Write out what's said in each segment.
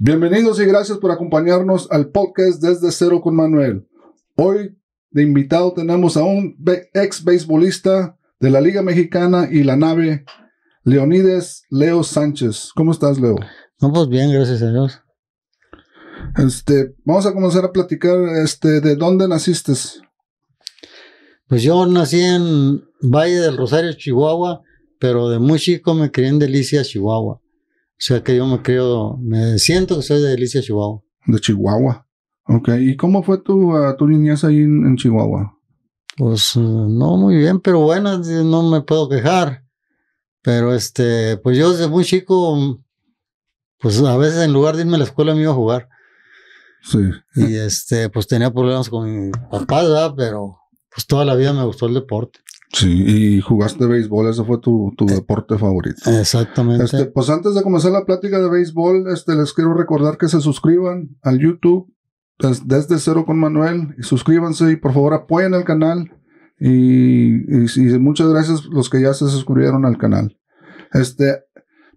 Bienvenidos y gracias por acompañarnos al podcast desde cero con Manuel. Hoy de invitado tenemos a un ex beisbolista de la Liga Mexicana y la nave, Leonides Leo Sánchez. ¿Cómo estás, Leo? No, pues bien, gracias señor. Este, vamos a comenzar a platicar este, de dónde naciste. Pues yo nací en Valle del Rosario, Chihuahua, pero de muy chico me crié en Delicia, Chihuahua. O sea que yo me creo, me siento que soy de Delicia, Chihuahua. De Chihuahua. Ok. ¿Y cómo fue tu, ah, tu niñez ahí en, Chihuahua? Pues eh, no muy bien, pero bueno, no me puedo quejar. Pero este, pues yo desde muy chico, pues a veces en lugar de irme a la escuela me iba a jugar. Sí. Y este, pues tenía problemas con mi papá, Pero pues toda la vida me gustó el deporte. Sí, y jugaste béisbol, ese fue tu, eh, deporte favorito. Exactamente. Este, pues antes de comenzar la plática de béisbol, este, les quiero recordar que se suscriban al YouTube desde Cero con Manuel. Y suscríbanse y por favor apoyen el canal. Y, muchas gracias a los que ya se suscribieron al canal. Este,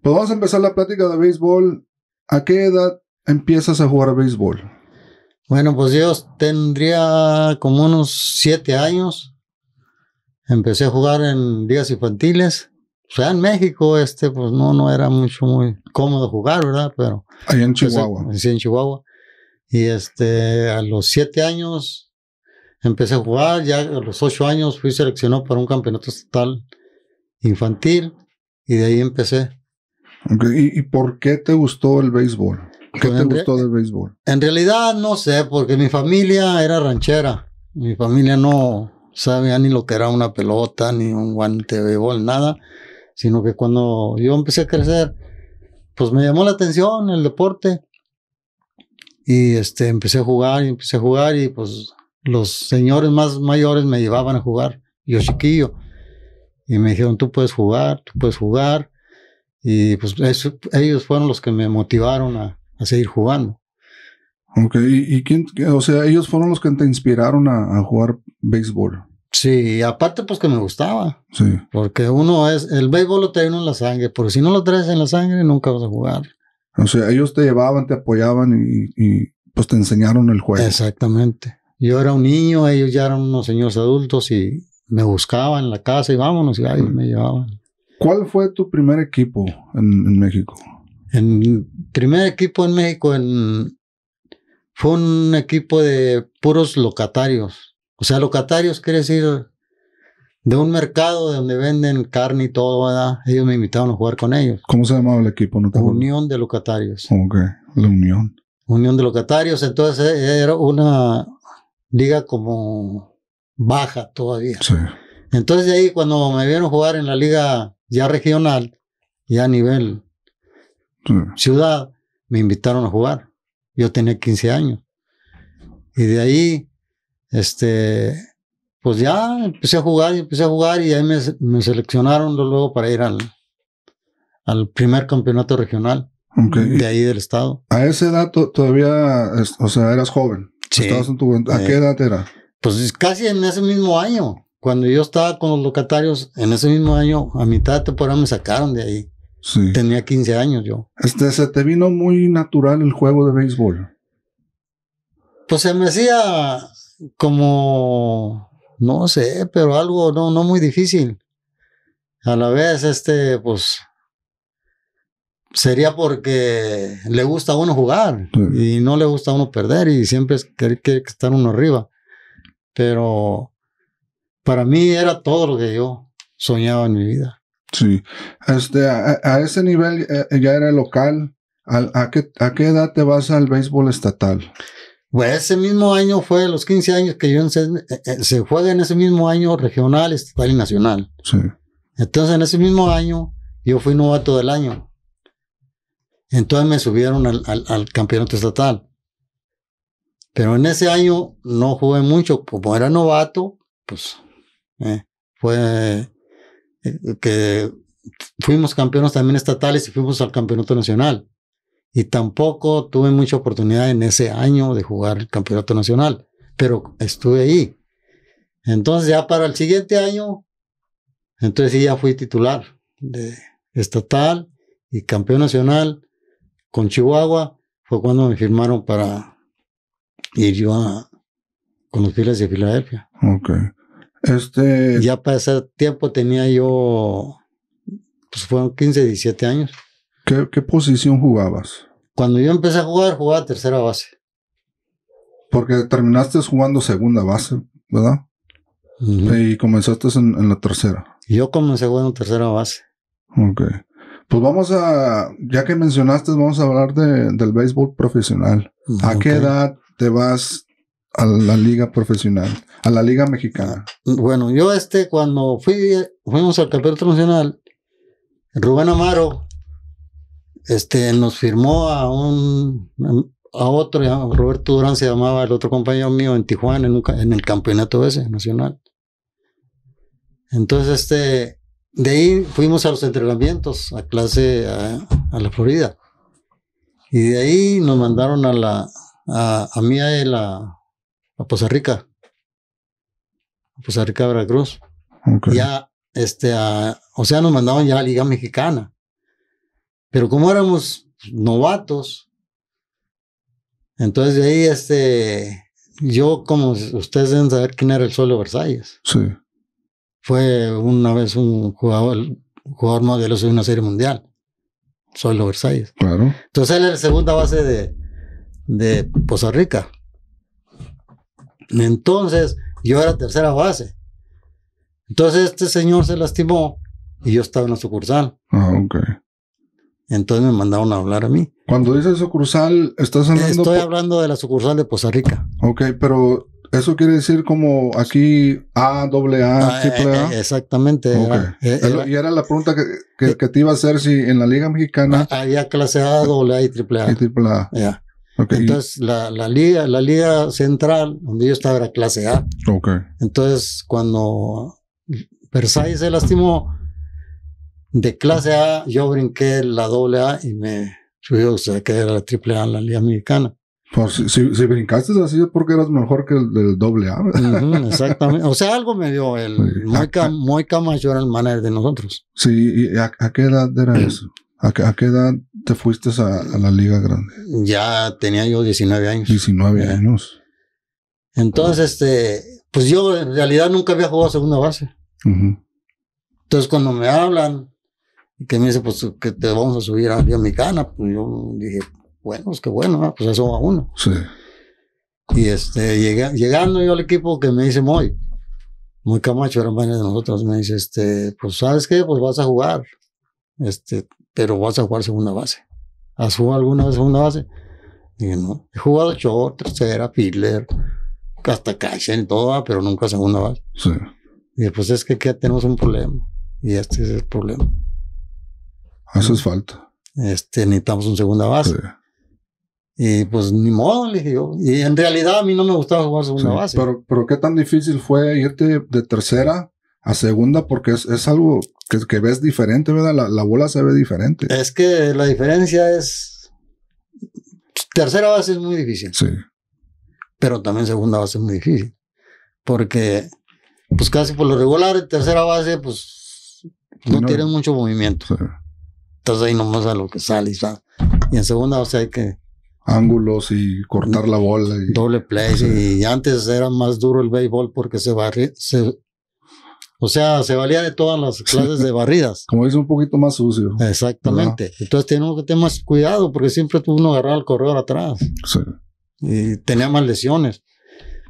pues vamos a empezar la plática de béisbol. ¿A qué edad empiezas a jugar béisbol? Bueno, pues yo tendría como unos siete años Empecé a jugar en ligas infantiles. O sea, en México, este, pues no, no era mucho, muy cómodo jugar, ¿verdad? Pero. en Chihuahua. en Chihuahua. Y este, a los siete años empecé a jugar. Ya a los ocho años fui seleccionado para un campeonato estatal infantil. Y de ahí empecé. ¿Y, por qué te gustó el béisbol? ¿Qué pues, te gustó del béisbol? En realidad no sé, porque mi familia era ranchera. Mi familia no, sabía ni lo que era una pelota, ni un guante de béisbol, nada, sino que cuando yo empecé a crecer, pues me llamó la atención el deporte y este, empecé a jugar y empecé a jugar y pues los señores más mayores me llevaban a jugar, yo chiquillo, y me dijeron, tú puedes jugar, tú puedes jugar, y pues ellos fueron los que me motivaron a seguir jugando. Ok, ¿y, quién? O sea, ellos fueron los que te inspiraron a, jugar béisbol. Sí, aparte pues que me gustaba. Sí. Porque uno es, el béisbol lo trae en la sangre, pero si no lo traes en la sangre nunca vas a jugar. O sea, ellos te llevaban, te apoyaban y, pues te enseñaron el juego. Exactamente. Yo era un niño, ellos ya eran unos señores adultos y me buscaban en la casa y vámonos y ahí me llevaban. ¿Cuál fue tu primer equipo en, en México? En primer equipo en México en fue un equipo de puros locatarios. O sea, locatarios quiere decir de un mercado donde venden carne y todo, ¿verdad? Ellos me invitaron a jugar con ellos. ¿Cómo se llamaba el equipo? Unión de Locatarios. que? Oh, la Unión. Unión de Locatarios, entonces eh, eh, era una liga como baja todavía. Sí. Entonces de ahí cuando me vieron jugar en la liga ya regional, ya a nivel ciudad, me invitaron a jugar. Yo tenía 15 años. Y de ahí, este, pues ya empecé a jugar y empecé a jugar y ahí me, seleccionaron luego para ir al, al primer campeonato regional de ahí del estado. A esa edad todavía, o sea, eras joven. ¿A qué edad era? Pues casi en ese mismo año. Cuando yo estaba con los locatarios, en ese mismo año, a mitad de temporada me sacaron de ahí. Tenía 15 años yo. Este, se te vino muy natural el juego de béisbol. Pues se me hacía como, no sé, pero algo no, no muy difícil. A la vez, este, pues, sería porque le gusta a uno jugar y no le gusta a uno perder y siempre quiere que estar uno arriba. Pero para mí era todo lo que yo soñaba en mi vida. Sí, este, a, ese nivel eh, eh, ya era local. ¿A, qué, edad te vas al béisbol estatal? Pues ese mismo año fue, los 15 años que yo se, eh, se juega en ese mismo año regional, estatal y nacional. Sí. Entonces en ese mismo año yo fui novato del año. Entonces me subieron al, campeonato estatal. Pero en ese año no jugué mucho, como era novato, pues fue eh, que fuimos campeones también estatales y fuimos al campeonato nacional. Y tampoco tuve mucha oportunidad en ese año de jugar el campeonato nacional, pero estuve ahí. Entonces ya para el siguiente año, entonces ya fui titular de estatal y campeón nacional con Chihuahua. Fue cuando me firmaron para ir yo a, con los filas de Filadelfia. Okay. Este... Ya para ese tiempo tenía yo, pues fueron 15, 17 años. ¿Qué, posición jugabas? Cuando yo empecé a jugar, jugaba tercera base. Porque terminaste jugando segunda base, ¿verdad? Y comenzaste en, la tercera. Yo comencé jugando tercera base. Ok. Pues vamos a, ya que mencionaste, vamos a hablar del béisbol profesional. ¿A qué edad te vas a la liga profesional, a la liga mexicana? Bueno, yo este, cuando fui, fuimos al campeonato nacional, Rubén Amaro este, nos firmó a un a otro, Roberto Durán se llamaba el otro compañero mío en Tijuana, en, un, en el campeonato ese nacional. Entonces, este, de ahí fuimos a los entrenamientos, a clase a, la Florida. Y de ahí nos mandaron a la, a, a mí a la, a Poza Rica, a Poza Rica, Veracruz. Ya, este, o sea, nos mandaban ya a la Liga Mexicana. Pero como éramos novatos, entonces de ahí, este, yo, como ustedes deben saber quién era el Solo Versalles. Sí. Fue una vez un jugador, un jugador modelo de una serie mundial. ...Solo Versalles. Claro. Entonces él era la segunda base de, de Poza Rica. Entonces, yo era tercera base. Entonces, este señor se lastimó y yo estaba en la sucursal. Ah, ok. Entonces me mandaron a hablar a mí. Cuando dices sucursal, estás hablando. Estoy hablando de la sucursal de Poza Rica. Ok, pero eso quiere decir como aquí A, doble A, ah, eh, triple A. Eh, exactamente. Eh, y era la pregunta que, que, te iba a hacer si en la Liga Mexicana. Ah, había clase A, doble y triple A. Y triple A. Entonces, la, liga, la liga central, donde yo estaba, era clase A. Okay. Entonces, cuando Versailles se lastimó, de clase A, yo brinqué la doble A y me subió, o sea, que era la triple A en la liga mexicana. si, brincaste así es porque eras mejor que el del doble A. exactamente. O sea, algo me dio el Moica, Moica Mayor, el manager de nosotros. Sí, a, a qué edad era eso? ¿A, qué edad te fuiste a, la liga grande? Ya tenía yo 19 años. 19 años. Entonces, este, pues yo en realidad nunca había jugado a segunda base. Entonces cuando me hablan, y que me dicen pues que te vamos a subir a Mexicana, pues yo dije, bueno, es pues que bueno, pues eso va uno. Sí. Y este, llegando yo al equipo que me dice Moy, muy Camacho, eran varios de nosotros, me dice, este, pues sabes qué, pues vas a jugar. Este, pero vas a jugar segunda base. ¿Has jugado alguna vez segunda base? Y no. He jugado short, tercera, fielder, hasta cash en toda, ah, pero nunca segunda base. Sí. Y pues es que aquí tenemos un problema. Y este es el problema. Eso es falta. Este, necesitamos un segunda base. Y pues ni modo, le dije yo. Y en realidad a mí no me gustaba jugar segunda base. Pero, pero qué tan difícil fue irte de tercera a segunda, porque es, es algo que, ves diferente, ¿verdad? La, bola se ve diferente. Es que la diferencia es. Tercera base es muy difícil. Sí. Pero también segunda base es muy difícil. Porque, pues casi por lo regular, tercera base, pues no, tiene mucho movimiento. Entonces ahí nomás a lo que sale y Y en segunda base hay que. Ángulos y cortar la bola. doble play. Y antes era más duro el béisbol porque se, barre se o sea, se valía de todas las clases de barridas. Como dice, un poquito más sucio. Exactamente. Entonces tenemos que tener más cuidado porque siempre tuvo uno agarrar el corredor atrás. Sí. Y tenía más lesiones.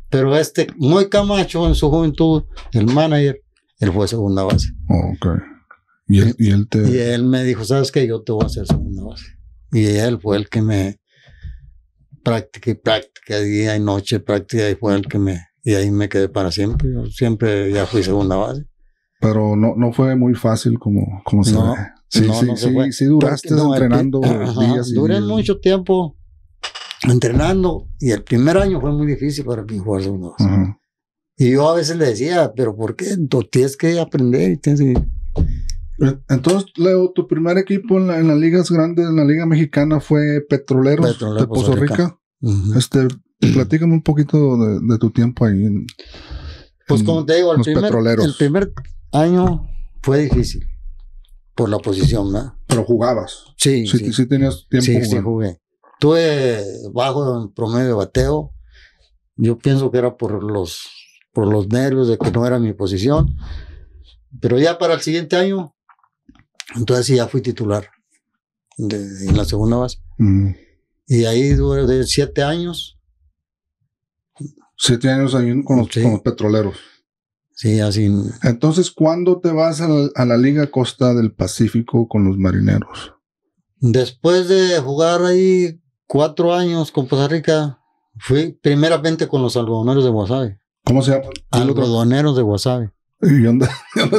Pero este, muy Camacho en su juventud, el manager, él fue segunda base. Ok. ¿Y él, te... y él me dijo, ¿sabes qué? Yo te voy a hacer segunda base. Y él fue el que me práctica y práctica, día y noche, práctica, y fue el que me y ahí me quedé para siempre. siempre ya fui segunda base. Pero no, no fue muy fácil como, como se ve. Sí, no, sí, sí, duraste entrenando duré mucho tiempo entrenando y el primer año fue muy difícil para mí jugar segunda base. Y yo a veces le decía, pero ¿por qué? tú tienes que aprender y tienes que... E, entonces, Leo, tu primer equipo en, las ligas grandes, en la Liga Mexicana, fue Petroleros Petrolero, de Puerto Rico Este, platícame un poquito de, tu tiempo ahí. En, pues como te digo, el primer, el primer año fue difícil por la oposición, ¿no? Pero jugabas. Sí, sí. Sí, tenías tiempo. sí jugué. Tuve bajo en promedio de bateo. Yo pienso que era por los, por los nervios de que no era mi posición. Pero ya para el siguiente año, entonces sí ya fui titular de, en la segunda base. Mm. Y ahí duré siete años. Siete años ahí con los, petroleros. Sí, así. Entonces, ¿cuándo te vas a la, Liga Costa del Pacífico con los marineros? Después de jugar ahí cuatro años con Costa Rica, fui primeramente con los algodoneros de Guasave. ¿Cómo se llama? Ah, algodoneros de Guasave. ¿Y dónde,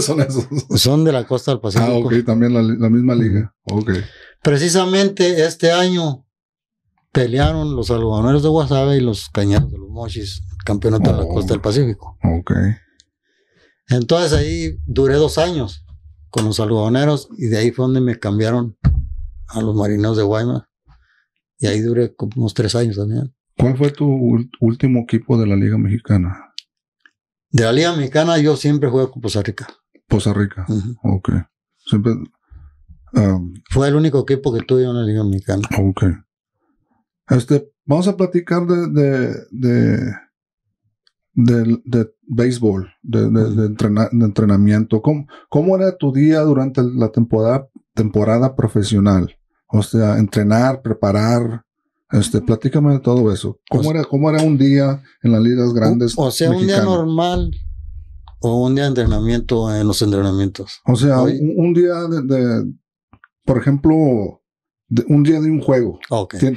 son esos? Son de la costa del Pacífico. Ah, ok, también la, la misma liga. Ok. Precisamente este año pelearon los algodoneros de Guasave y los cañeros de los mochis, campeonato de la oh. costa del Pacífico. Ok. Entonces ahí duré dos años con los algodoneros y de ahí fue donde me cambiaron a los marineros de Guaymas. Y ahí duré como unos tres años también. ¿Cuál fue tu último equipo de la Liga Mexicana? De la Liga Mexicana yo siempre juego con Poza Rica. Poza Rica, ok. Siempre, um, fue el único equipo que tuve en la Liga Mexicana. Ok. Este, vamos a platicar de, de, de, de, de béisbol, de, de, entrenamiento. ¿Cómo, era tu día durante la temporada, temporada profesional? O sea, entrenar, preparar, este, platícame de todo eso. ¿Cómo, pues era, ¿Cómo era un día en las ligas grandes? O, sea, un día normal o un día de entrenamiento en los entrenamientos. O sea, un, día de, por ejemplo, un día de un juego.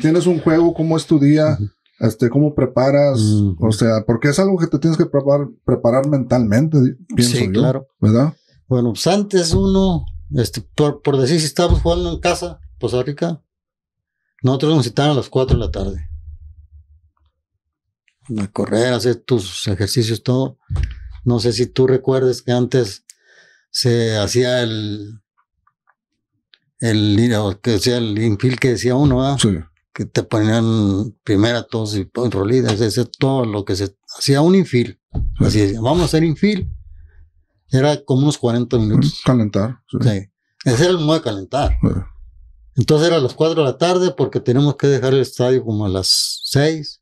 Tienes un juego, cómo es tu día, este, cómo preparas, o sea, porque es algo que te tienes que preparar, mentalmente, pienso sí, claro. ¿verdad? Bueno, pues, antes uno, este, por, decir si estábamos jugando en casa, pues Rica, nosotros nos citaban a las 4 de la tarde. A correr, hacer tus ejercicios, todo. No sé si tú recuerdes que antes se hacía el, el, que sea, el infil que decía uno, Que te ponían primera todos y rolidas, ese todo lo que se hacía un infil. Así vamos a hacer infil. Era como unos 40 minutos. Calentar. Ese era el modo de calentar. Entonces era a las 4 de la tarde porque tenemos que dejar el estadio como a las 6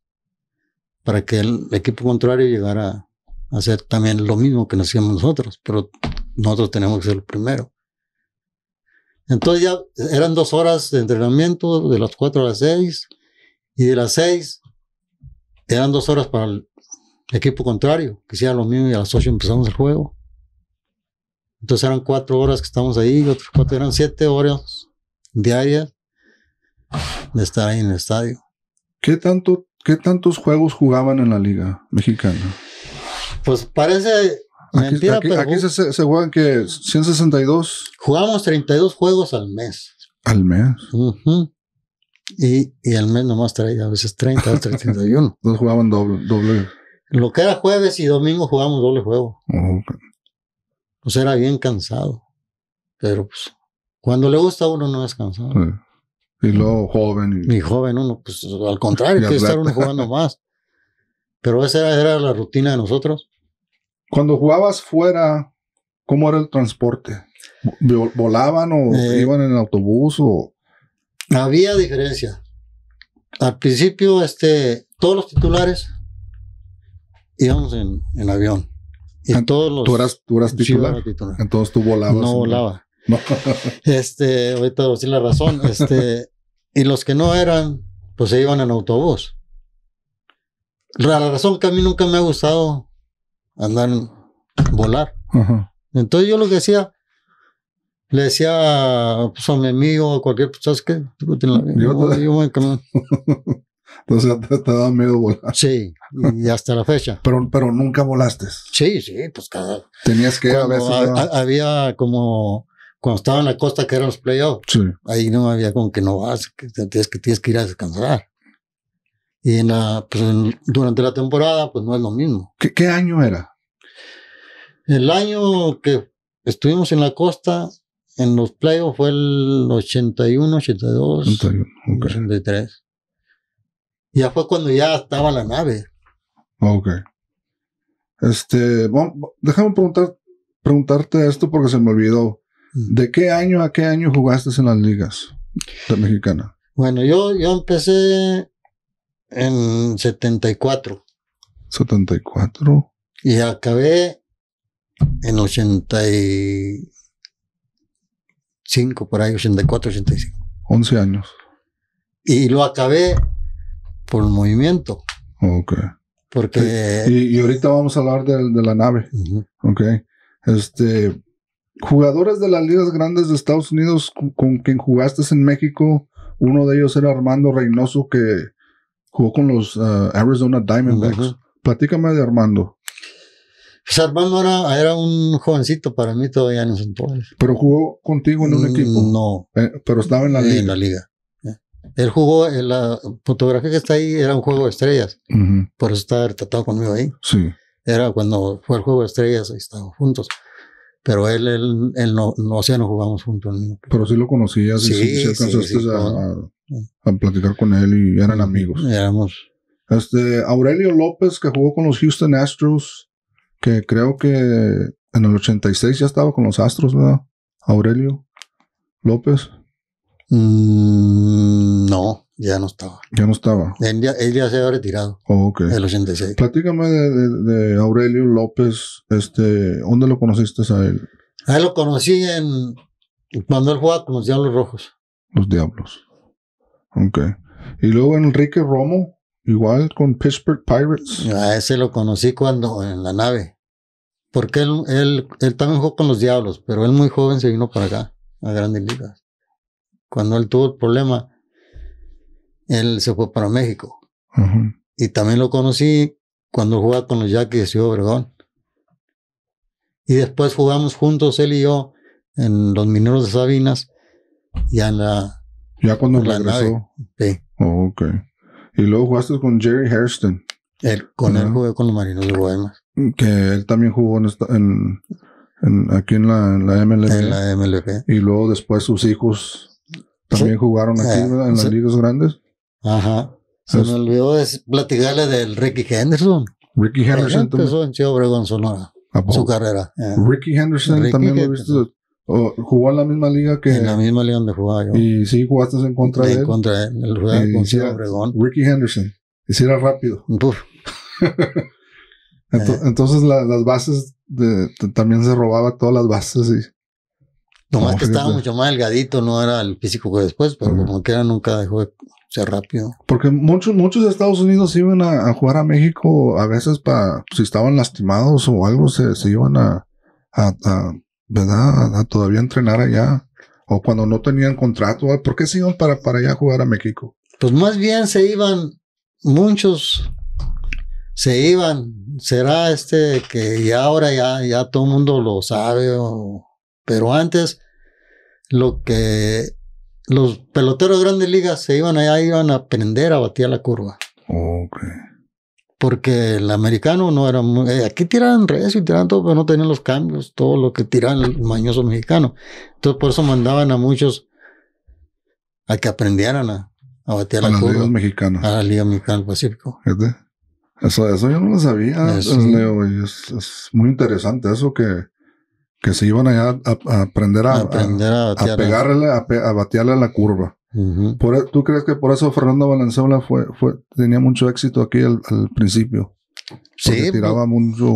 para que el equipo contrario llegara a hacer también lo mismo que nos hacíamos nosotros, pero nosotros tenemos que ser el primero. Entonces ya eran dos horas de entrenamiento, de las cuatro a las seis. y de las seis, eran dos horas para el equipo contrario, que hiciera lo mismo y a las ocho empezamos el juego. Entonces eran cuatro horas que estamos ahí, y cuatro, eran siete horas diarias de estar ahí en el estadio. ¿Qué, tanto, ¿Qué tantos juegos jugaban en la liga mexicana? Pues parece aquí, pero. Aquí se, juegan que 162. Jugamos 32 juegos al mes. Al mes. y, al mes nomás traía a veces 30 o 31. Nos jugaban doble, doble. Lo que era jueves y domingo jugamos doble juego. Oh, o Pues era bien cansado. Pero pues, cuando le gusta a uno no es cansado. Y luego joven. Y, joven uno, pues al contrario, quiere estar uno jugando más. Pero esa era la rutina de nosotros. Cuando jugabas fuera, ¿cómo era el transporte? ¿Volaban o eh, iban en autobús o...? Había diferencia. Al principio, este, todos los titulares íbamos en, avión. Y ah, todos los, ¿Tú eras, tú eras titular? Entonces tú volabas. No volaba. este, ahorita voy la razón. Este, y los que no eran, pues se iban en autobús. La razón que a mí nunca me ha gustado andar, volar. Entonces yo lo que decía, le decía pues, a mi amigo, a cualquier, pues, ¿sabes qué? Yo Entonces te, daba miedo volar. Sí, y hasta la fecha. pero, pero nunca volaste. Sí, sí, pues cada. Tenías que a había como. Cuando estaba en la costa, que eran los playoffs, ahí no había como que no vas, que tienes que ir a descansar. Y en la, pues, durante la temporada, pues no es lo mismo. ¿Qué, ¿Qué, año era? El año que estuvimos en la costa, en los playoffs, fue el 81, 82, 81, Y 83. Ya fue cuando ya estaba la nave. Ok. Este, déjame preguntar, preguntarte esto porque se me olvidó. Mm. ¿De qué año a qué año jugaste en las ligas de mexicana? Bueno, yo, yo empecé en 74. 74. Y acabé en 85, por ahí, 84, 85. 11 años. Y lo acabé por movimiento. Ok. Porque... Y, ahorita vamos a hablar de, de la nave. Ok. Este, jugadores de las ligas grandes de Estados Unidos con, con, quien jugaste en México, uno de ellos era Armando Reynoso, que jugó con los ah, Arizona Diamondbacks. Platícame de Armando. Pues Armando era, un jovencito para mí todavía en ese entonces. Pero jugó contigo en un mm, equipo. No. Eh, pero estaba en la liga. En la liga. Él jugó, eh, la fotografía que está ahí era un juego de estrellas. Por eso estaba retratado conmigo ahí. Sí. Era cuando fue el juego de estrellas, ahí estábamos juntos pero él, él, él no, no, no jugamos juntos. Pero sí lo conocías y sí, alcanzaste a, platicar con él y eran mm, amigos. Éramos. Este, Aurelio López, que jugó con los Houston Astros, que creo que en el 86 ya estaba con los Astros, ¿verdad? Aurelio López. Mm, no. Ya no estaba. Ya no estaba. Él ya, se había retirado. Oh, ok. El 86. Platícame de, Aurelio López. Este, ¿Dónde lo conociste a él? A él lo conocí en. Cuando él jugaba con los Diablos Rojos. Los Diablos. Ok. Y luego Enrique Romo, igual con Pittsburgh Pirates. A ese lo conocí cuando en la nave. Porque él, él, él también jugó con los Diablos, pero él muy joven se vino para acá, a Grandes Ligas. Cuando él tuvo el problema él se fue para México. Y también lo conocí cuando jugaba con los Jackies de Ciudad Obregón. Y después jugamos juntos, él y yo, en los mineros de Sabinas, ya en la. Ya cuando regresó. Oh, ok. Y luego jugaste con Jerry Hairston. con él jugué con los marinos de Guaymas. Que él también jugó en, en, aquí en la, en la, En la Y luego después sus hijos también jugaron aquí, eh, En las ligas grandes. Ajá. Se me olvidó platicarle del Ricky Henderson. Ricky Henderson empezó en Obregón, Sonora. Su carrera. Ricky Henderson también lo viste. jugó en la misma liga que. En la misma liga donde jugaba yo. Y sí, jugaste en contra de, él. él. contra él. El de Obregón. Ricky Henderson. Y si era rápido. Eh. entonces, entonces las bases también se robaba todas las bases y. Nomás que estaba mucho más delgadito, no era el físico que después, pero como que era nunca dejó de rápido. Porque muchos, muchos de Estados Unidos iban a, jugar a México a veces para, si estaban lastimados o algo, se, iban a, ¿verdad? A, todavía entrenar allá. O cuando no tenían contrato, ¿por qué se iban para, para allá a jugar a México? Pues más bien se iban, muchos se iban. Será este que ya ahora ya, ya todo el mundo lo sabe, pero antes lo que los peloteros de grandes ligas se iban allá, iban a aprender a batir la curva. Porque el americano no era muy, eh, aquí tiraban redes y tiraban todo, pero no tenían los cambios, todo lo que tiraban el mañoso mexicano. Entonces por eso mandaban a muchos a que aprendieran a, a curva. a la curva. A la Liga Mexicana del Pacífico. Eso, eso yo no lo sabía, eh, es muy interesante eso que que se iban allá a, aprender a, pegarle, a, batearle a la curva. E, ¿Tú crees que por eso Fernando Valenzuela fue, tenía mucho éxito aquí al, principio? Porque sí. tiraba pues. mucho,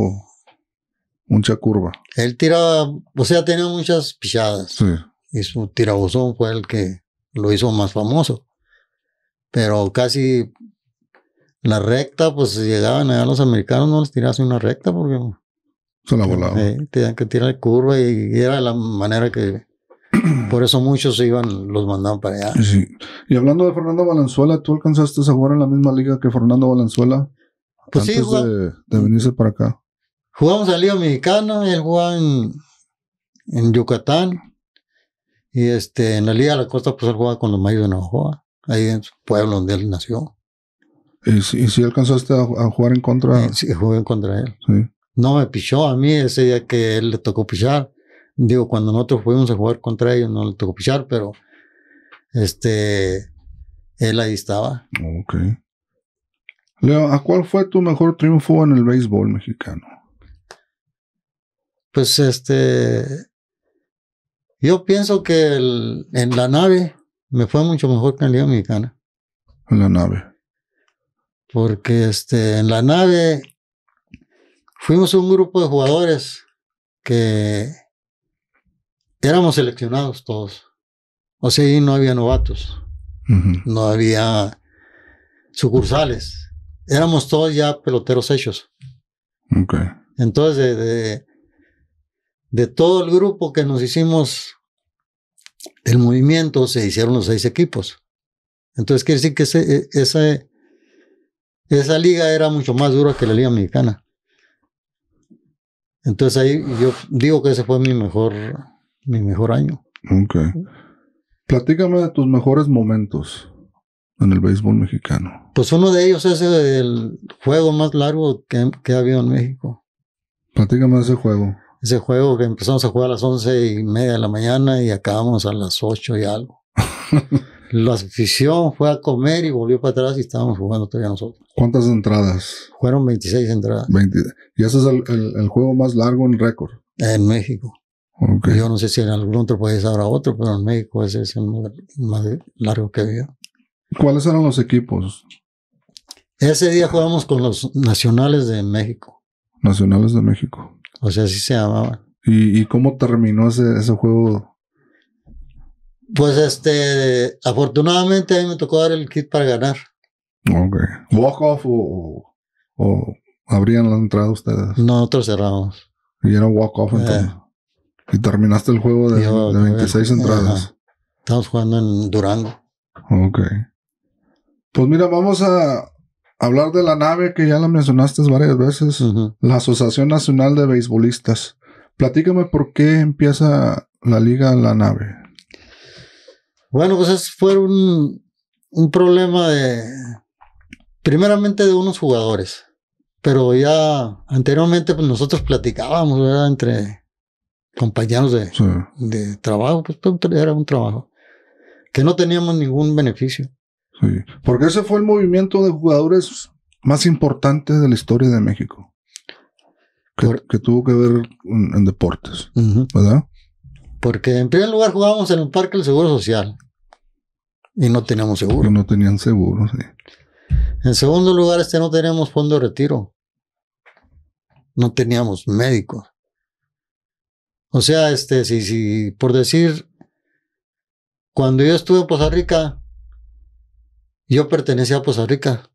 mucha curva. Él tiraba, o sea, tenía muchas pichadas. Y su tirabuzón fue el que lo hizo más famoso. Pero casi la recta, pues llegaban allá los americanos, no les tirase una recta porque se la volaba. Eh, tenían que tirar curva y, era la manera que. por eso muchos iban, los mandaban para allá. Y hablando de Fernando Valenzuela, ¿tú alcanzaste a jugar en la misma liga que Fernando Valenzuela? Pues sí, de, de, venirse para acá. Jugamos en la Liga Mexicana, él jugaba en, Yucatán. Y este, en la Liga de la Costa, pues él jugaba con los mayos de Navajoa, ahí en su pueblo donde él nació. ¿Y si, alcanzaste a, jugar en contra? Eh, sí, jugué en contra él. Sí no me pichó a mí ese día que él le tocó pichar. Digo, cuando nosotros fuimos a jugar contra ellos no le tocó pichar, pero este, él ahí estaba. Ok. Leo, ¿a cuál fue tu mejor triunfo en el béisbol mexicano? Pues este, yo pienso que en la nave me fue mucho mejor que en la Liga Mexicana. En la nave. Porque este, en la nave Fuimos un grupo de jugadores que éramos seleccionados todos. O sea, ahí no había novatos, no había sucursales. Éramos todos ya peloteros hechos. Entonces, de, de, todo el grupo que nos hicimos el movimiento, se hicieron los seis equipos. Entonces, quiere decir que ese, e, ese, esa liga era mucho más dura que la liga mexicana. Entonces ahí yo digo que ese fue mi mejor, mi mejor año. Ok. Platícame de tus mejores momentos en el béisbol mexicano. Pues uno de ellos es el juego más largo que, que ha habido en México. Platícame de ese juego. Ese juego que empezamos a jugar a las once y media de la mañana y acabamos a las ocho y algo. lo asfixió, fue a comer y volvió para atrás y estábamos jugando todavía nosotros. ¿Cuántas entradas? Fueron 26 entradas. Y ese es el, juego más largo en récord. En México. Yo no sé si en algún otro país habrá otro, pero en México ese es el más largo que había. ¿Cuáles eran los equipos? Ese día jugamos con los Nacionales de México. Nacionales de México. O sea, así se llamaban. ¿Y, cómo terminó ese, ese juego? Pues este, afortunadamente a mí me tocó dar el kit para ganar. Ok. ¿Walk off o, o abrían la entrada ustedes? Nosotros cerramos. Y era walk off eh. entonces. Y terminaste el juego de, 26 eh, entradas. Estamos jugando en Durango. Ok. Pues mira, vamos a hablar de la nave que ya la mencionaste varias veces, la Asociación Nacional de Beisbolistas. Platícame por qué empieza la liga la nave. Bueno, pues eso fue un, problema de, primeramente de unos jugadores, pero ya anteriormente pues nosotros platicábamos, ¿verdad? Entre compañeros de, trabajo, pues era un trabajo, que no teníamos ningún beneficio. Sí, porque ese fue el movimiento de jugadores más importante de la historia de México. Que, tuvo que ver en, deportes, ¿verdad? Porque en primer lugar jugábamos en el parque del Seguro Social. Y no teníamos seguro. no tenían seguro, sí. En segundo lugar, este no teníamos fondo de retiro. No teníamos médico. O sea, este, si, si, por decir, cuando yo estuve en Poza Rica, yo pertenecía a Poza Rica.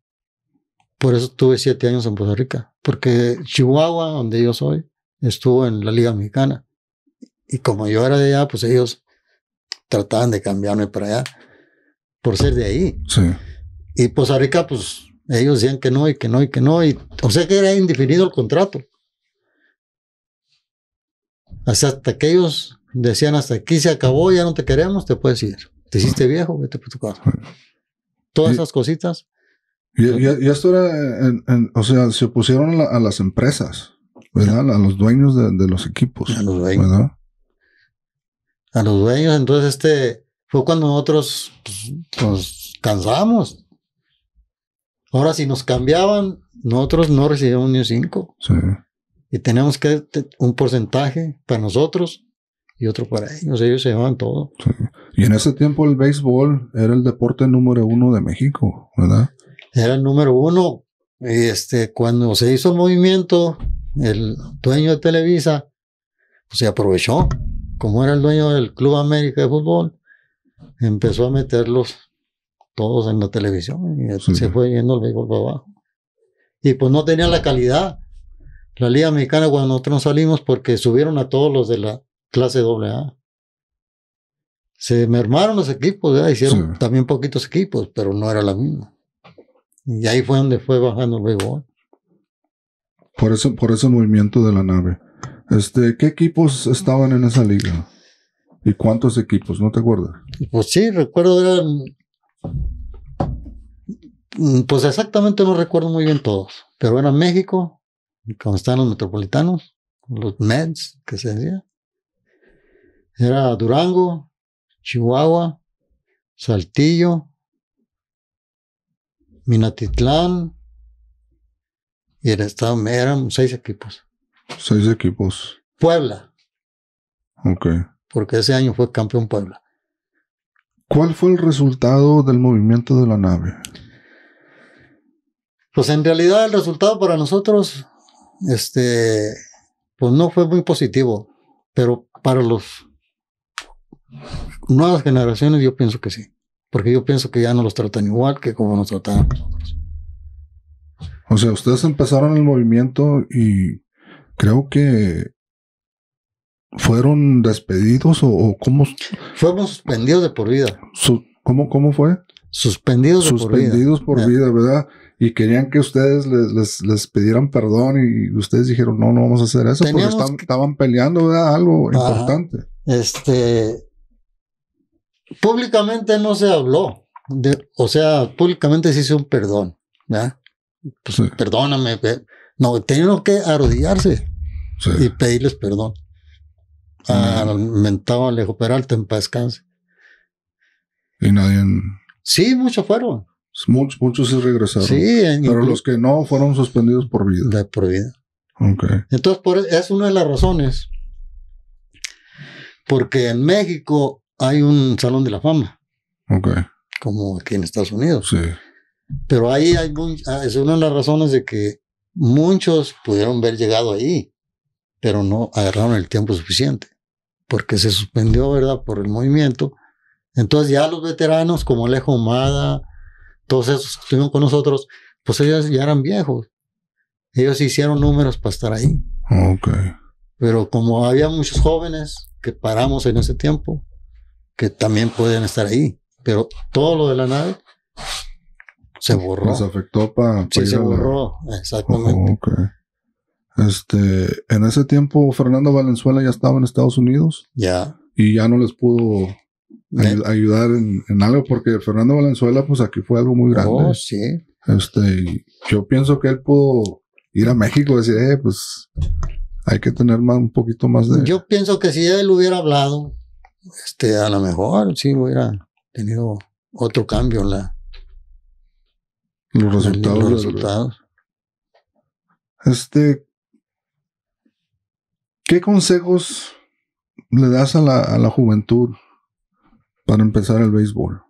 Por eso estuve siete años en Poza Rica. Porque Chihuahua, donde yo soy, estuvo en la Liga Mexicana. Y como yo era de allá, pues ellos trataban de cambiarme para allá por ser de ahí. Y pues ahorita, pues ellos decían que no y que no y que no. Y, o sea que era indefinido el contrato. Hasta que ellos decían hasta aquí se acabó, ya no te queremos, te puedes ir. Te hiciste viejo, vete por tu casa. Todas esas cositas. Y, esto era, o sea, se opusieron a, las empresas, ¿verdad? A los dueños de, los equipos. A los dueños. ¿verdad? a los dueños. Entonces, este fue cuando nosotros pues, nos cansamos. Ahora, si nos cambiaban, nosotros no recibíamos ni un 5. Y teníamos que un porcentaje para nosotros y otro para ellos. Ellos se llevaban todo. Y en ese tiempo el béisbol era el deporte número uno de México, ¿verdad? Era el número uno. Y este, cuando se hizo el movimiento, el dueño de Televisa pues, se aprovechó como era el dueño del Club América de Fútbol, empezó a meterlos todos en la televisión y se fue yendo el béisbol para abajo. Y pues no tenía la calidad. La Liga Mexicana cuando nosotros salimos porque subieron a todos los de la clase AA. Se mermaron los equipos, hicieron también poquitos equipos, pero no era la misma. Y ahí fue donde fue bajando el béisbol. Por eso, por ese movimiento de la nave. Este, ¿qué equipos estaban en esa liga? ¿Y cuántos equipos? ¿No te acuerdas? Pues sí, recuerdo eran mm, pues exactamente no recuerdo muy bien todos, pero era México, cuando estaban los metropolitanos, los Mets, que se decía. Era Durango, Chihuahua, Saltillo, Minatitlán, y el Estado. eran seis equipos. Seis equipos. Puebla. Ok. Porque ese año fue campeón Puebla. ¿Cuál fue el resultado del movimiento de la nave? Pues en realidad el resultado para nosotros, este, pues no fue muy positivo, pero para los nuevas generaciones yo pienso que sí, porque yo pienso que ya no los tratan igual que como nos trataban nosotros. O sea, ustedes empezaron el movimiento y creo que fueron despedidos o, cómo fuimos suspendidos de por vida. ¿cómo, ¿Cómo fue? Suspendidos, suspendidos de por, por vida. ¿verdad? Y querían que ustedes les, les, pidieran perdón y ustedes dijeron, no, no vamos a hacer eso, porque estaban, peleando, ¿verdad? Algo importante. Este, públicamente no se habló, de, o sea, públicamente se hizo un perdón, ¿verdad? Pues, Perdóname, no, tenían que arrodillarse y pedirles perdón. Ah, mm. Al Alejo Peralta en paz Y nadie. En... Sí, muchos fueron. Muchos, muchos regresaron. pero los que no fueron suspendidos por vida. por vida. Entonces, por, e, es una de las razones. Porque en México hay un Salón de la Fama. Como aquí en Estados Unidos. Pero ahí hay ah, es una de las razones de que Muchos pudieron ver llegado ahí, pero no agarraron el tiempo suficiente, porque se suspendió, ¿verdad?, por el movimiento. Entonces ya los veteranos, como Alejo Mada, todos esos que estuvieron con nosotros, pues ellos ya eran viejos. Ellos hicieron números para estar ahí. Ok. Pero como había muchos jóvenes que paramos en ese tiempo, que también pueden estar ahí, pero todo lo de la nave se borró. se afectó para. se borró, exactamente. Este, en ese tiempo Fernando Valenzuela ya estaba en Estados Unidos. Ya. Y ya no les pudo ayudar en, algo porque Fernando Valenzuela, pues aquí fue algo muy grande. Oh, sí. Este, yo pienso que él pudo ir a México y decir, eh, pues hay que tener un poquito más de. Yo pienso que si él hubiera hablado, este, a lo mejor sí hubiera tenido otro cambio en la, los resultados. Los resultados. Este. ¿Qué consejos le das a la, juventud para empezar el béisbol?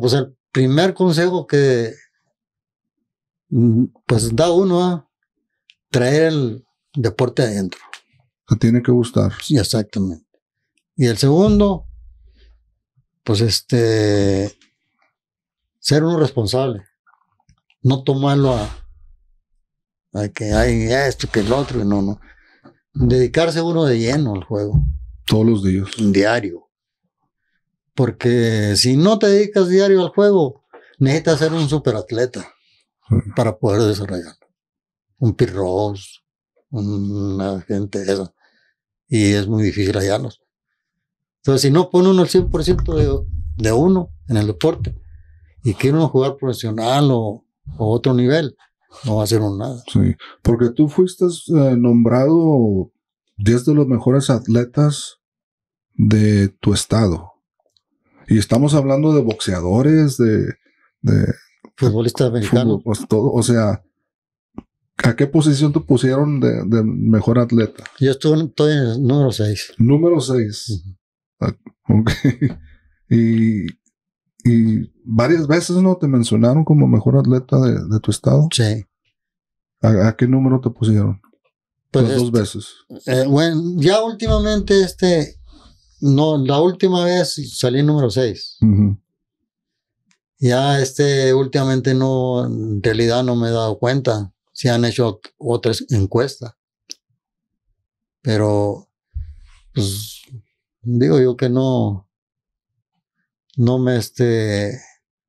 pues el primer consejo que mm, pues da uno a ¿ah? traer el deporte adentro. se tiene que gustar. Sí, exactamente. Y el segundo, pues este, ser uno responsable. No tomarlo a, que hay esto, que el otro, no, no. Dedicarse uno de lleno al juego. Todos los días. Diario. Porque si no te dedicas diario al juego, necesitas ser un superatleta mm. para poder desarrollarlo. Un pirros, una gente esa. Y es muy difícil hallarlos. Entonces, si no pone uno el 100% de uno en el deporte, y quiero jugar profesional o, otro nivel, no va a ser un nada. Sí, porque tú fuiste eh, nombrado 10 de los mejores atletas de tu estado. Y estamos hablando de boxeadores, de... de Futbolistas americanos. Pues, o sea, ¿a qué posición te pusieron de, mejor atleta? Yo estuve, estoy en el número 6. Número 6. Ah, ok. y varias veces, ¿no? Te mencionaron como mejor atleta de, tu estado. Sí. ¿A, qué número te pusieron? Pues dos este, veces. Eh, bueno, ya últimamente este, no, la última vez salí número seis. Ya este, últimamente no, en realidad no me he dado cuenta si han hecho otras encuestas. Pero, pues, digo yo que no, no me este,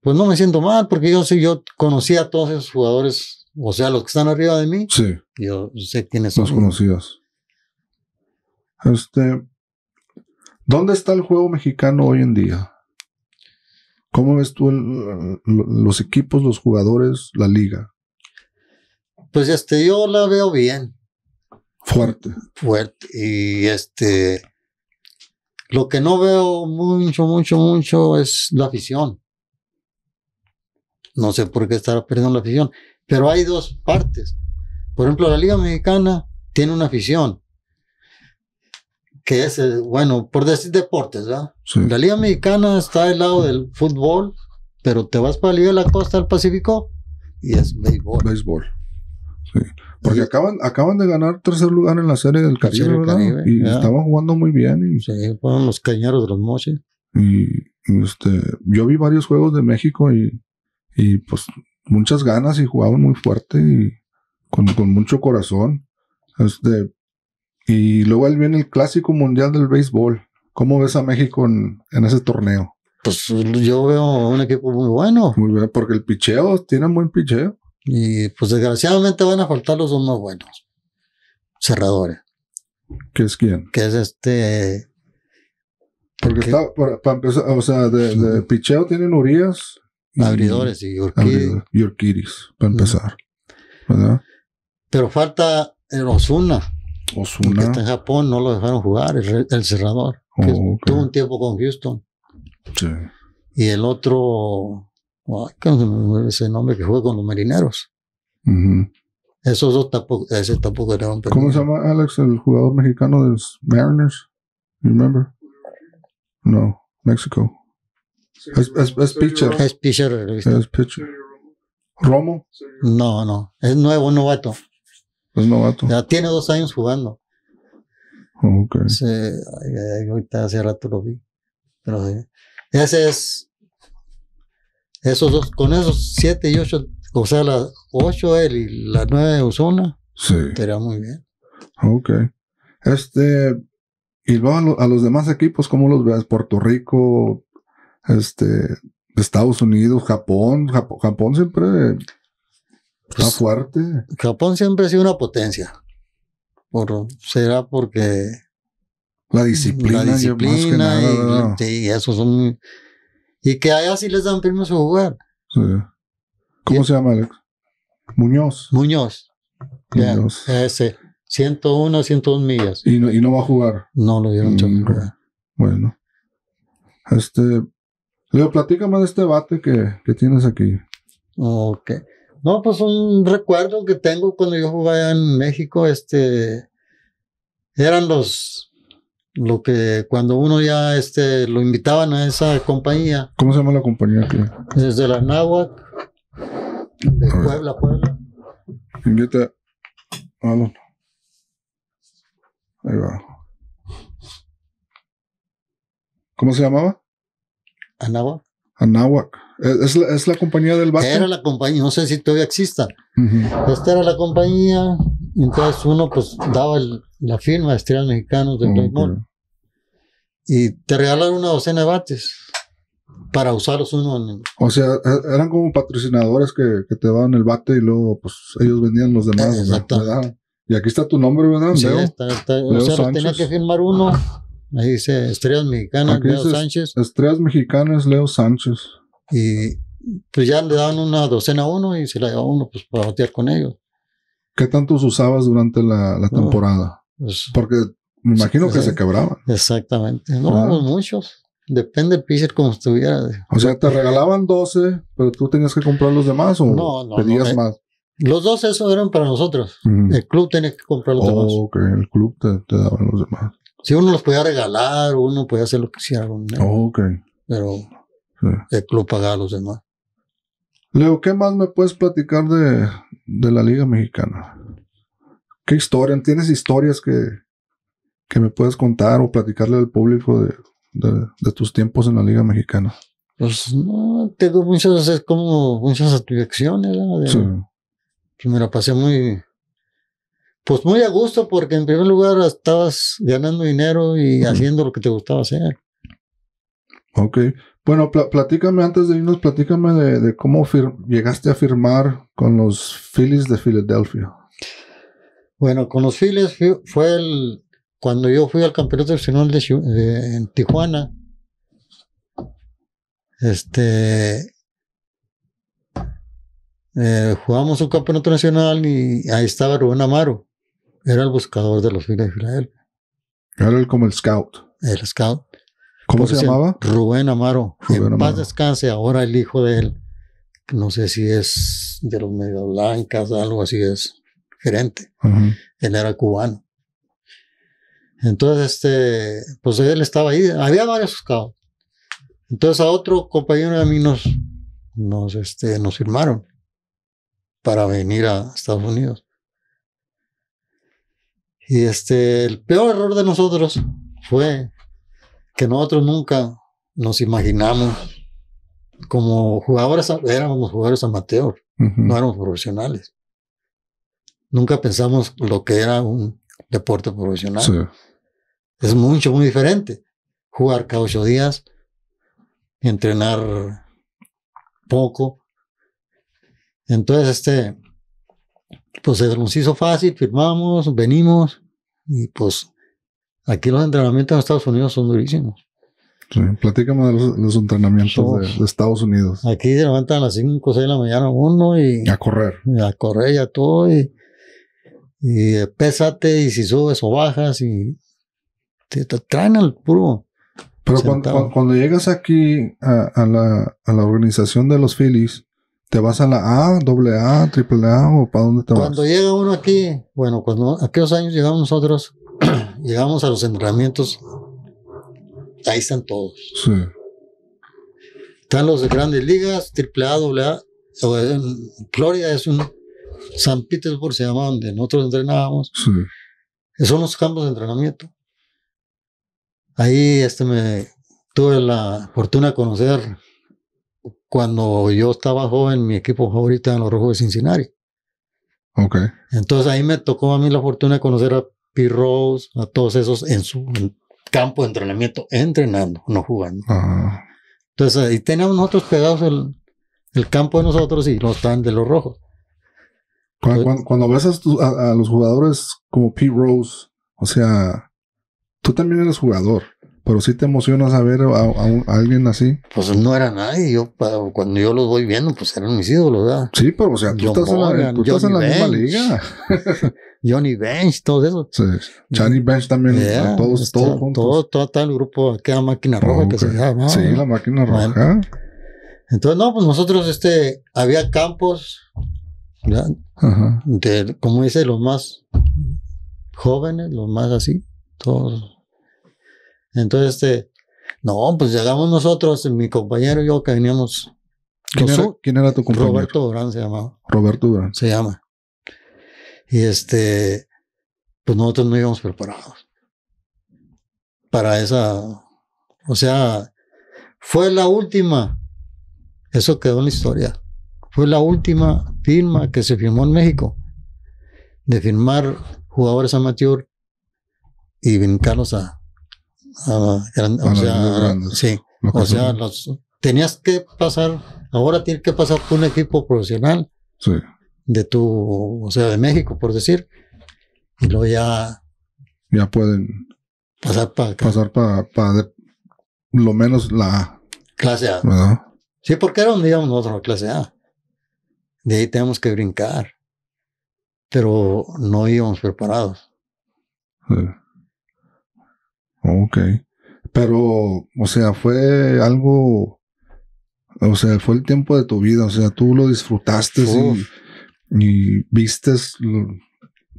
pues no me siento mal porque yo, sé yo conocía a todos esos jugadores, o sea, los que están arriba de mí. Sí. Yo sé quiénes son. Los conocidos Este, ¿Dónde está el juego mexicano hoy en día? ¿Cómo ves tú los equipos, los jugadores, la liga? Pues este, yo la veo bien. Fuerte. Fuerte. Y este, lo que no veo mucho, mucho, mucho es la afición. No sé por qué está perdiendo la afición. Pero hay dos partes. Por ejemplo, la Liga Mexicana tiene una afición que es, eh, bueno, por decir deportes, ¿verdad? La Liga Mexicana está del lado del fútbol, pero te vas para la Liga de la Costa del Pacífico y es béisbol. Porque acaban, acaban de ganar tercer lugar en la serie del Caribe, y estaban jugando muy bien. Y, sí, fueron los cañeros de los moches. Y, este, yo vi varios juegos de México y y pues muchas ganas y jugaban muy fuerte y con, mucho corazón. Este, y luego él viene el clásico mundial del béisbol. ¿Cómo ves a México en, ese torneo? Pues yo veo un equipo muy bueno. Muy bien, porque el picheo, tienen buen picheo. Y pues desgraciadamente van a faltar los dos más buenos. Cerradores. ¿Qué es quién? Que es este. Porque, está, para, empezar, o sea, de, de picheo tienen Urias Abridores y, yorkiris y para empezar. Pero falta el eh, Osuna. Osuna. está en Japón, no lo dejaron jugar, el, cerrador. que oh, Tuvo un tiempo con Houston. Sí. Y el otro, es ese nombre que juega con los marineros. Esos dos tampoco, ese tampoco era un ¿Cómo se llama Alex, el jugador mexicano de los Mariners? remember? No, México. Es, es, es pitcher. Es pitcher. Es pitcher. ¿Romo? No, no. Es nuevo, novato. Es novato. Ya tiene dos años jugando. Okay. Sí, ahorita hace rato lo vi. Pero sí. Ese es. Esos dos, con esos siete y ocho, o sea, las ocho él y las nueve de sí. Sería muy bien. Ok. Este. Y luego a, los demás equipos, ¿cómo los ves? Puerto Rico, este, Estados Unidos, Japón, Japón, siempre está pues, fuerte. Japón siempre ha sido una potencia. Por, será porque la disciplina, la disciplina y, eso son y que allá sí les dan primero su jugar. ¿Cómo se llama Alex? Muñoz. Muñoz. Muñoz. 101, 102 millas. ¿Y no, va a jugar. No lo dieron mm, Bueno. Este, Leo, más de este bate que, tienes aquí. Ok. No, pues un recuerdo que tengo cuando yo jugaba en México, este, eran los, lo que cuando uno ya, este, lo invitaban a esa compañía. ¿Cómo se llama la compañía aquí? Desde la náhuatl, de Puebla, Puebla. Invita, ah, Ahí va. ¿Cómo se llamaba? Anahuac. Anahuac. Es, la, es la compañía del bate... Era la compañía, no sé si todavía exista. Esta era la compañía. Entonces uno pues daba la firma de estrellas mexicanos de okay. Y te regalaron una docena de bates para usarlos uno O sea, e, eran como patrocinadores que, te daban el bate y luego pues ellos vendían los demás. Exacto. Ah, y aquí está tu nombre, ¿verdad? Sí, está, está. o sea, que firmar uno Ahí dice Estrellas Mexicanas, Leo Sánchez. Estrellas Mexicanas, Leo Sánchez. Y pues ya le daban una docena a uno y se la llevaba uno pues, para batear con ellos. ¿Qué tantos usabas durante la, temporada? Pues, Porque me imagino que se quebraban. Exactamente. No, pues, muchos. Depende del pitcher como estuviera. O sea, te regalaban 12, pero tú tenías que comprar los demás o pedías eh, más. Los 12 eso eran para nosotros. El club tenía que comprar los demás. el club te daban los demás. Si uno los podía regalar, uno podía hacer lo que quisiera. Oh, ok. Pero lo el club pagaba a los demás. Leo, ¿qué más me puedes platicar de, la Liga Mexicana? ¿Qué historia? ¿Tienes historias que, que me puedes contar o platicarle al público de, tus tiempos en la Liga Mexicana? Pues no, tengo muchas, como satisfacciones. sí. Que me la pasé muy, pues muy a gusto, porque en primer lugar estabas ganando dinero y haciendo lo que te gustaba hacer. Ok. Bueno, platícame antes de irnos, platícame de, cómo llegaste a firmar con los Phillies de Filadelfia. Bueno, con los Phillies fue el, cuando yo fui al campeonato nacional de, en Tijuana. Este eh, jugamos un campeonato nacional y ahí estaba Rubén Amaro era el buscador de los fines de Israel Era como el scout. El scout. ¿Cómo se llamaba? Rubén Amaro. en paz descanse, ahora el hijo de él. No sé si es de los medio blancas, algo así es, gerente. Él era cubano. Entonces, este, pues él estaba ahí. Había varios scouts. Entonces a otro compañero de mí nos, este, nos firmaron para venir a Estados Unidos. Y este, el peor error de nosotros fue que nosotros nunca nos imaginamos como jugadores, éramos jugadores amateur no éramos profesionales. Nunca pensamos lo que era un deporte profesional. Es mucho, muy diferente. Jugar cada días, entrenar poco. Entonces, este, pues se nos hizo fácil, firmamos, venimos y pues aquí los entrenamientos en Estados Unidos son durísimos. Sí, platícame de los, entrenamientos de, Estados Unidos. Aquí se levantan a las 5 6 de la mañana uno y... A correr. a correr y a todo y, y pésate y si subes o bajas y te, traen al puro. Pero cuando, llegas aquí a, a, la, a la organización de los Phillies, ¿Te vas a la A, AA, AAA o para dónde te vas? Cuando llega uno aquí, bueno, cuando pues aquellos años llegamos nosotros, llegamos a los entrenamientos, ahí están todos. Sí. Están los de grandes ligas, AAA, AA. Gloria es un San Petersburg, se llama donde nosotros entrenábamos. Sí. son los campos de entrenamiento. Ahí este, me tuve la fortuna de conocer cuando yo estaba joven, mi equipo favorito en los Rojos de Cincinnati. Ok. Entonces ahí me tocó a mí la fortuna de conocer a P. Rose, a todos esos en su campo de entrenamiento, entrenando, no jugando. Entonces ahí teníamos otros pegados el, el, campo de nosotros y los tan de los rojos. Cuando, ves a, los jugadores como Pete Rose, o sea, tú también eres jugador. Pero sí te emocionas a, ver a, alguien así. Pues no era nadie. Yo, cuando yo los voy viendo, pues eran mis ídolos, ¿verdad? Sí, pero o sea, tú estás en la, misma liga. Johnny Bench, todo eso. Sí. Johnny Bench también. todos, está, todos juntos. Todo, el grupo, aquella máquina roja que se llama. Sí, la máquina roja. Entonces, no, pues nosotros, este, había campos, ¿verdad? Ajá. De, como dice, los más jóvenes, los más así, todos entonces, este, no, pues llegamos nosotros, mi compañero y yo que veníamos. ¿Quién, era, tu compañero? Roberto Durán se llamaba. Roberto Durán. Se llama. Y este, pues nosotros no íbamos preparados para esa, o sea, fue la última, eso quedó en la historia, fue la última firma que se firmó en México de firmar jugadores amateur y brincarnos a, Ah, o sea, sí, o sea, tenías que pasar, ahora tienes que pasar por un equipo profesional de tu, o sea, de México, por decir, y luego ya. Ya pueden pasar para Pasar para lo menos la clase A. ¿verdad? Sí, porque era donde íbamos nosotros, la clase A. De ahí tenemos que brincar. Pero no íbamos preparados. Ok. Pero, o sea, fue algo, o sea, fue el tiempo de tu vida, o sea, tú lo disfrutaste y, vistes,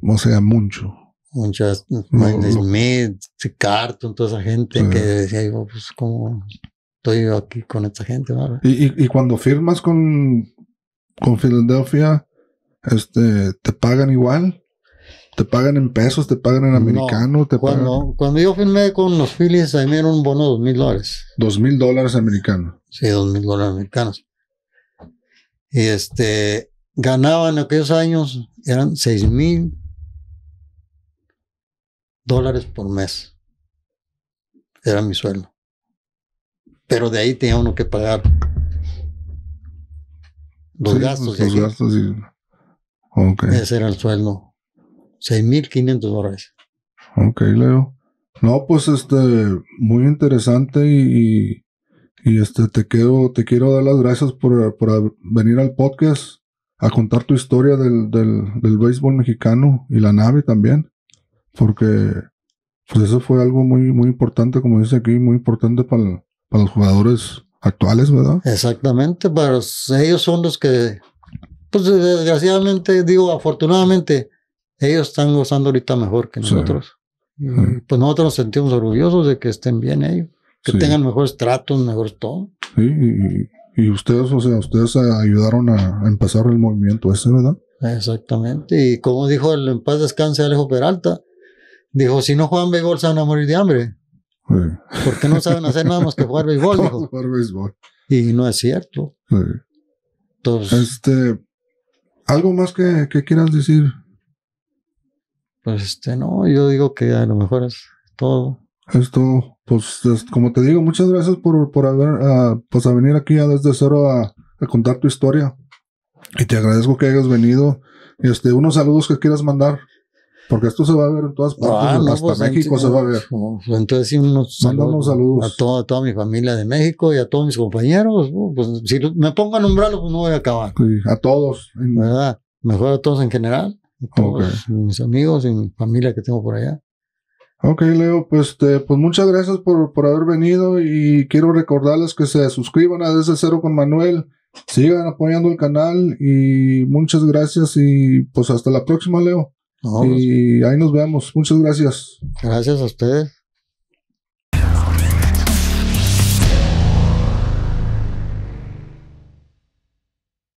o sea, mucho. Muchas, Smith, Carton, toda esa gente que decía pues, yo, pues, como estoy aquí con esta gente? ¿verdad? Y, y, y, cuando firmas con, con Filadelfia, este, ¿te pagan igual? ¿Te pagan en pesos? ¿Te pagan en americano? te pagan... cuando, cuando yo firmé con los Phillies, ahí me dieron un bono de dos mil dólares. Dos mil dólares americanos. Sí, dos mil dólares americanos. Y este, ganaba en aquellos años, eran seis mil dólares por mes. Era mi sueldo. Pero de ahí tenía uno que pagar los gastos. Los gastos y... okay. Ese era el sueldo 6.500 dólares. Ok, Leo. No, pues este, muy interesante y, este, te quiero, te quiero dar las gracias por, venir al podcast a contar tu historia del, béisbol mexicano y la nave también, porque pues eso fue algo muy, muy importante, como dice aquí, muy importante para, para los jugadores actuales, ¿verdad? Exactamente, pero pues, ellos son los que, pues desgraciadamente, digo afortunadamente, ellos están gozando ahorita mejor que nosotros. Mm, pues nosotros nos sentimos orgullosos de que estén bien ellos, que tengan mejores tratos, mejor todo. Sí, y, ustedes, o sea, ustedes ayudaron a, empezar el movimiento ese, ¿verdad? Exactamente. Y como dijo el en paz descanse Alejo Peralta, dijo, si no juegan béisbol se van a morir de hambre. Porque no saben hacer nada más que jugar béisbol, dijo. Y no es cierto. Entonces, este, algo más que, que quieras decir pues este, no, yo digo que a lo mejor es todo. Esto, Pues como te digo, muchas gracias por, por haber, ah, pues a venir aquí ya desde cero a, contar tu historia. Y te agradezco que hayas venido. Este, unos saludos que quieras mandar. Porque esto se va a ver en todas partes, ah, hasta pues, México se va a ver. Pues, entonces sí, unos saludos, saludos. A, toda toda mi familia de México y a todos mis compañeros. Uh, pues si me pongo a nombrarlos, pues no voy a acabar. a todos. En... ¿Verdad? Mejor a todos en general mis amigos y mi familia que tengo por allá. Ok, Leo, pues, pues muchas gracias por, por, haber venido y quiero recordarles que se suscriban a Desde Cero con Manuel, sigan apoyando el canal y muchas gracias y pues hasta la próxima, Leo. y ahí nos vemos. Muchas gracias. Gracias a ustedes.